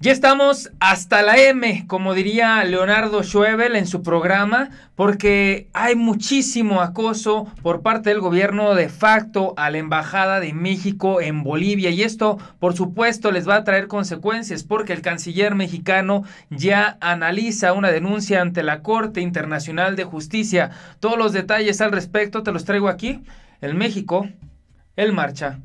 Ya estamos hasta la M, como diría Leonardo Schuebel en su programa, porque hay muchísimo acoso por parte del gobierno de facto a la Embajada de México en Bolivia. Y esto, por supuesto, les va a traer consecuencias, porque el canciller mexicano ya analiza una denuncia ante la Corte Internacional de Justicia. Todos los detalles al respecto te los traigo aquí. El México, el Marcha.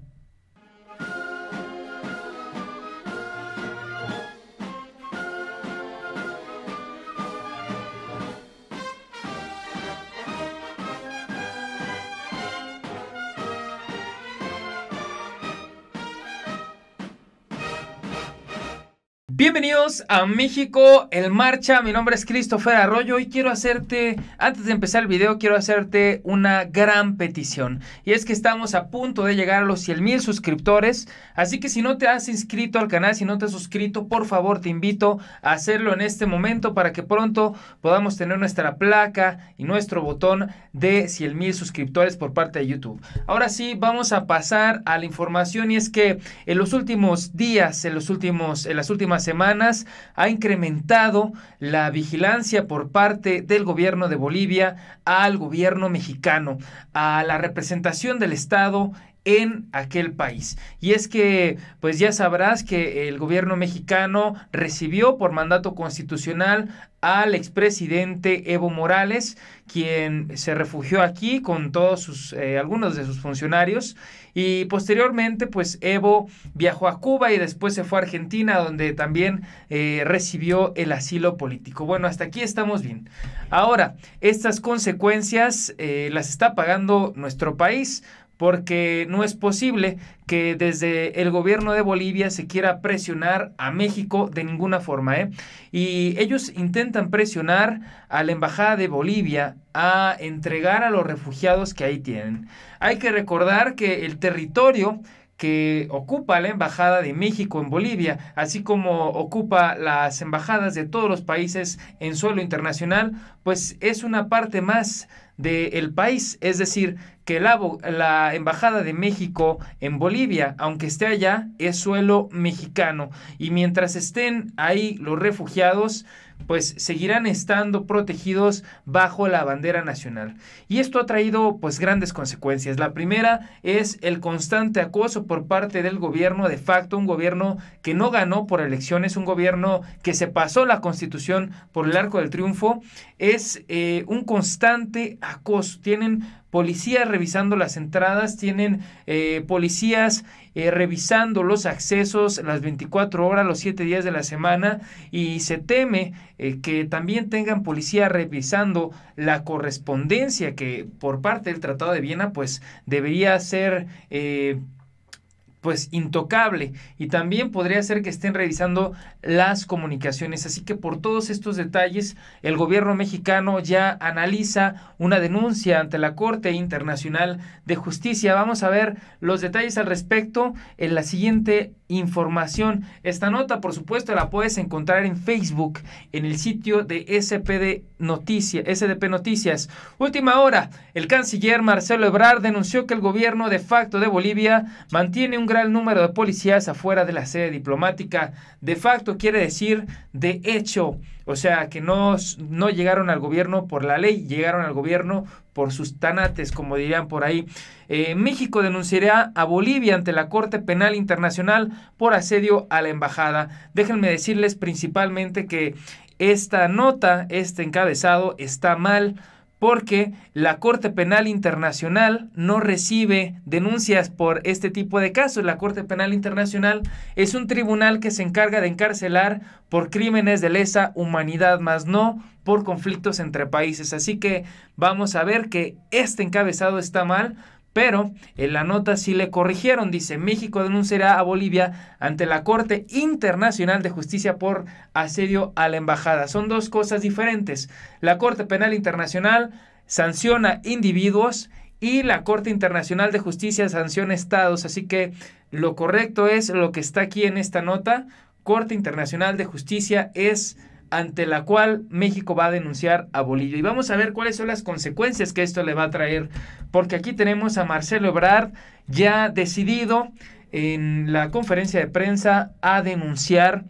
Bienvenidos a México, en marcha. Mi nombre es Christopher Arroyo y quiero hacerte, antes de empezar el video, quiero hacerte una gran petición. Y es que estamos a punto de llegar a los 100 mil suscriptores. Así que si no te has inscrito al canal, si no te has suscrito, por favor te invito a hacerlo en este momento para que pronto podamos tener nuestra placa y nuestro botón de 100 mil suscriptores por parte de YouTube. Ahora sí, vamos a pasar a la información y es que en los últimos días, en, los últimos, en las últimas semanas, semanas ha incrementado la vigilancia por parte del gobierno de Bolivia al gobierno mexicano, a la representación del Estado en aquel país. Y es que, pues ya sabrás que el gobierno mexicano recibió por mandato constitucional al expresidente Evo Morales, quien se refugió aquí con todos sus, eh, algunos de sus funcionarios. Y posteriormente, pues Evo viajó a Cuba y después se fue a Argentina, donde también eh, recibió el asilo político. Bueno, hasta aquí estamos bien. Ahora, estas consecuencias eh, las está pagando nuestro país porque no es posible que desde el gobierno de Bolivia se quiera presionar a México de ninguna forma. ¿eh? Y ellos intentan presionar a la Embajada de Bolivia a entregar a los refugiados que ahí tienen. Hay que recordar que el territorio que ocupa la Embajada de México en Bolivia, así como ocupa las embajadas de todos los países en suelo internacional, pues es una parte más del país, es decir, que la, Embajada de México en Bolivia, aunque esté allá, es suelo mexicano y mientras estén ahí los refugiados, pues seguirán estando protegidos bajo la bandera nacional. Y esto ha traído pues grandes consecuencias. La primera es el constante acoso por parte del gobierno de facto, un gobierno que no ganó por elecciones, un gobierno que se pasó la constitución por el arco del triunfo, es eh, un constante tienen policías revisando las entradas, tienen eh, policías eh, revisando los accesos las 24 horas, los 7 días de la semana y se teme eh, que también tengan policía revisando la correspondencia que por parte del Tratado de Viena pues debería ser pues intocable y también podría ser que estén revisando las comunicaciones. Así que por todos estos detalles, el gobierno mexicano ya analiza una denuncia ante la Corte Internacional de Justicia. Vamos a ver los detalles al respecto en la siguiente información. Esta nota, por supuesto, la puedes encontrar en Facebook, en el sitio de SPD Noticias, SDP Noticias. Última hora, el canciller Marcelo Ebrard denunció que el gobierno de facto de Bolivia mantiene un el número de policías afuera de la sede diplomática. De facto quiere decir de hecho, o sea, que no, no llegaron al gobierno por la ley, llegaron al gobierno por sus tanates, como dirían por ahí. Eh, México denunciará a Bolivia ante la Corte Penal Internacional por asedio a la embajada. Déjenme decirles principalmente que esta nota, este encabezado está mal porque la Corte Penal Internacional no recibe denuncias por este tipo de casos. La Corte Penal Internacional es un tribunal que se encarga de encarcelar por crímenes de lesa humanidad, más no por conflictos entre países. Así que vamos a ver que este encabezado está mal pero en la nota sí le corrigieron, dice, México denunciará a Bolivia ante la Corte Internacional de Justicia por asedio a la embajada. Son dos cosas diferentes. La Corte Penal Internacional sanciona individuos y la Corte Internacional de Justicia sanciona estados. Así que lo correcto es lo que está aquí en esta nota. Corte Internacional de Justicia es ante la cual México va a denunciar a Bolivia. Y vamos a ver cuáles son las consecuencias que esto le va a traer, porque aquí tenemos a Marcelo Ebrard ya decidido en la conferencia de prensa a denunciar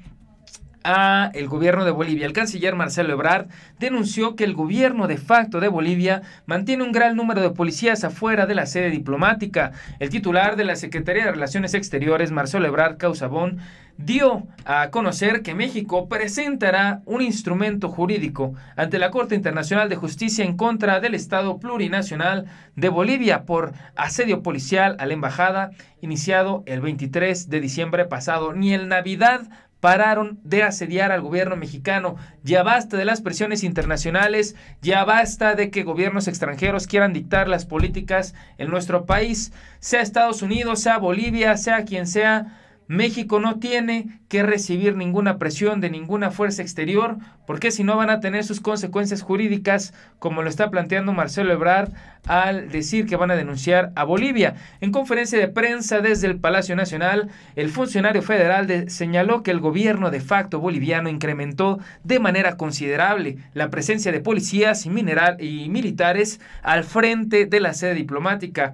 a el gobierno de Bolivia. El canciller Marcelo Ebrard denunció que el gobierno de facto de Bolivia mantiene un gran número de policías afuera de la sede diplomática. El titular de la Secretaría de Relaciones Exteriores, Marcelo Ebrard Causabón, dio a conocer que México presentará un instrumento jurídico ante la Corte Internacional de Justicia en contra del Estado Plurinacional de Bolivia por asedio policial a la embajada iniciado el 23 de diciembre pasado. Ni el Navidad pararon de asediar al gobierno mexicano. Ya basta de las presiones internacionales, ya basta de que gobiernos extranjeros quieran dictar las políticas en nuestro país, sea Estados Unidos, sea Bolivia, sea quien sea México no tiene que recibir ninguna presión de ninguna fuerza exterior, porque si no van a tener sus consecuencias jurídicas, como lo está planteando Marcelo Ebrard al decir que van a denunciar a Bolivia. En conferencia de prensa desde el Palacio Nacional, el funcionario federal señaló que el gobierno de facto boliviano incrementó de manera considerable la presencia de policías mineral, y militares al frente de la sede diplomática.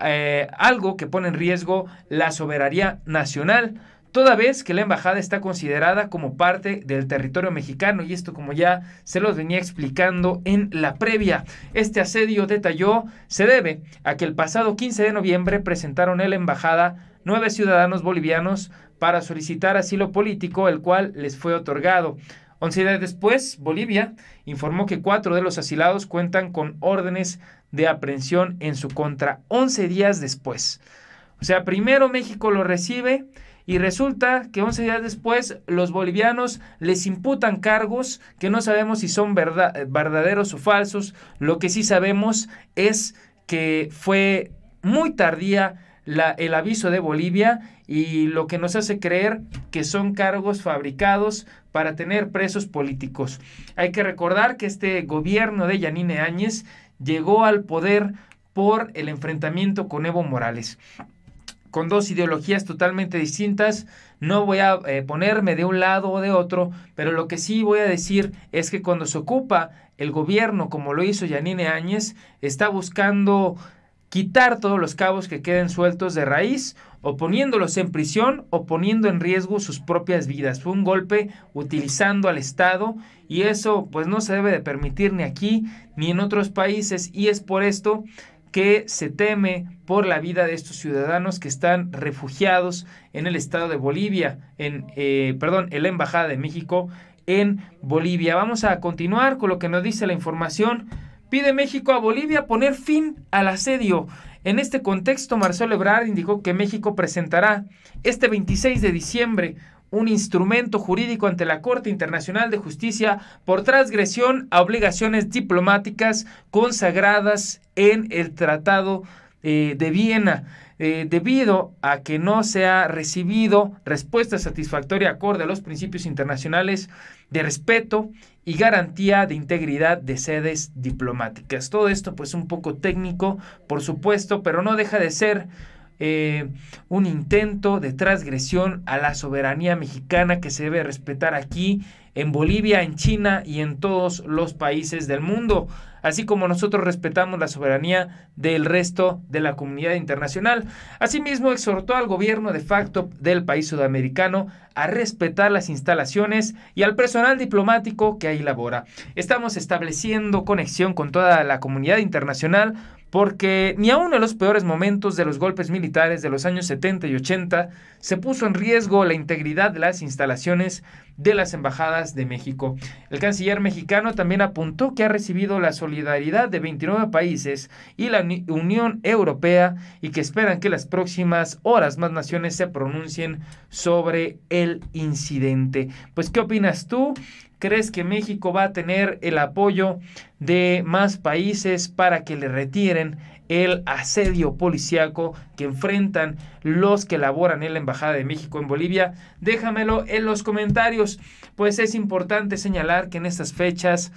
Eh, algo que pone en riesgo la soberanía nacional, toda vez que la embajada está considerada como parte del territorio mexicano y esto como ya se los venía explicando en la previa. Este asedio, detalló, se debe a que el pasado 15 de noviembre presentaron en la embajada nueve ciudadanos bolivianos para solicitar asilo político, el cual les fue otorgado. Once días después, Bolivia informó que cuatro de los asilados cuentan con órdenes de aprehensión en su contra. Once días después. O sea, primero México lo recibe y resulta que 11 días después los bolivianos les imputan cargos que no sabemos si son verdaderos o falsos. Lo que sí sabemos es que fue muy tardía el aviso de Bolivia y lo que nos hace creer que son cargos fabricados para tener presos políticos. Hay que recordar que este gobierno de Yanine Áñez llegó al poder por el enfrentamiento con Evo Morales. Con dos ideologías totalmente distintas, no voy a eh, ponerme de un lado o de otro, pero lo que sí voy a decir es que cuando se ocupa el gobierno, como lo hizo Yanine Áñez, está buscando quitar todos los cabos que queden sueltos de raíz o poniéndolos en prisión o poniendo en riesgo sus propias vidas. Fue un golpe utilizando al Estado y eso pues no se debe de permitir ni aquí ni en otros países y es por esto que se teme por la vida de estos ciudadanos que están refugiados en el estado de Bolivia, en, eh, perdón, en la Embajada de México en Bolivia. Vamos a continuar con lo que nos dice la información Pide México a Bolivia poner fin al asedio. En este contexto, Marcelo Ebrard indicó que México presentará este 26 de diciembre un instrumento jurídico ante la Corte Internacional de Justicia por transgresión a obligaciones diplomáticas consagradas en el Tratado eh, de Viena. Eh, debido a que no se ha recibido respuesta satisfactoria acorde a los principios internacionales de respeto y garantía de integridad de sedes diplomáticas. Todo esto pues un poco técnico, por supuesto, pero no deja de ser eh, un intento de transgresión a la soberanía mexicana que se debe respetar aquí, en Bolivia, en China y en todos los países del mundo, así como nosotros respetamos la soberanía del resto de la comunidad internacional. Asimismo, exhortó al gobierno de facto del país sudamericano a respetar las instalaciones y al personal diplomático que ahí labora. Estamos estableciendo conexión con toda la comunidad internacional porque ni aun en los peores momentos de los golpes militares de los años 70 y 80 se puso en riesgo la integridad de las instalaciones de las embajadas de México. El canciller mexicano también apuntó que ha recibido la solidaridad de 29 países y la Unión Europea y que esperan que las próximas horas más naciones se pronuncien sobre el incidente. Pues, ¿qué opinas tú? ¿Crees que México va a tener el apoyo de más países para que le retiren el asedio policiaco que enfrentan los que laboran en la Embajada de México en Bolivia? Déjamelo en los comentarios, pues es importante señalar que en estas fechas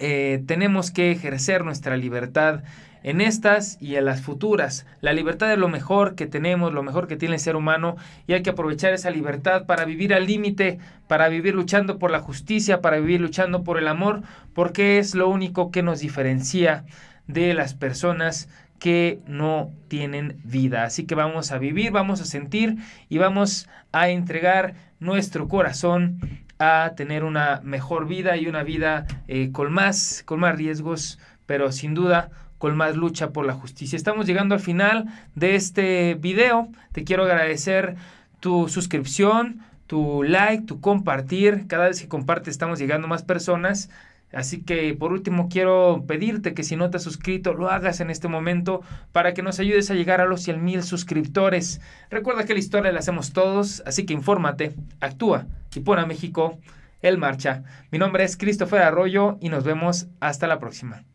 eh, tenemos que ejercer nuestra libertad en estas y en las futuras. La libertad es lo mejor que tenemos, lo mejor que tiene el ser humano y hay que aprovechar esa libertad para vivir al límite, para vivir luchando por la justicia, para vivir luchando por el amor, porque es lo único que nos diferencia de las personas que no tienen vida. Así que vamos a vivir, vamos a sentir y vamos a entregar nuestro corazón a tener una mejor vida y una vida eh, con, más, con más riesgos, pero sin duda con más lucha por la justicia. Estamos llegando al final de este video. Te quiero agradecer tu suscripción, tu like, tu compartir. Cada vez que comparte estamos llegando más personas. Así que por último quiero pedirte que si no te has suscrito, lo hagas en este momento para que nos ayudes a llegar a los 100 mil suscriptores. Recuerda que la historia la hacemos todos, así que infórmate, actúa y pon a México en marcha. Mi nombre es Christopher Arroyo y nos vemos hasta la próxima.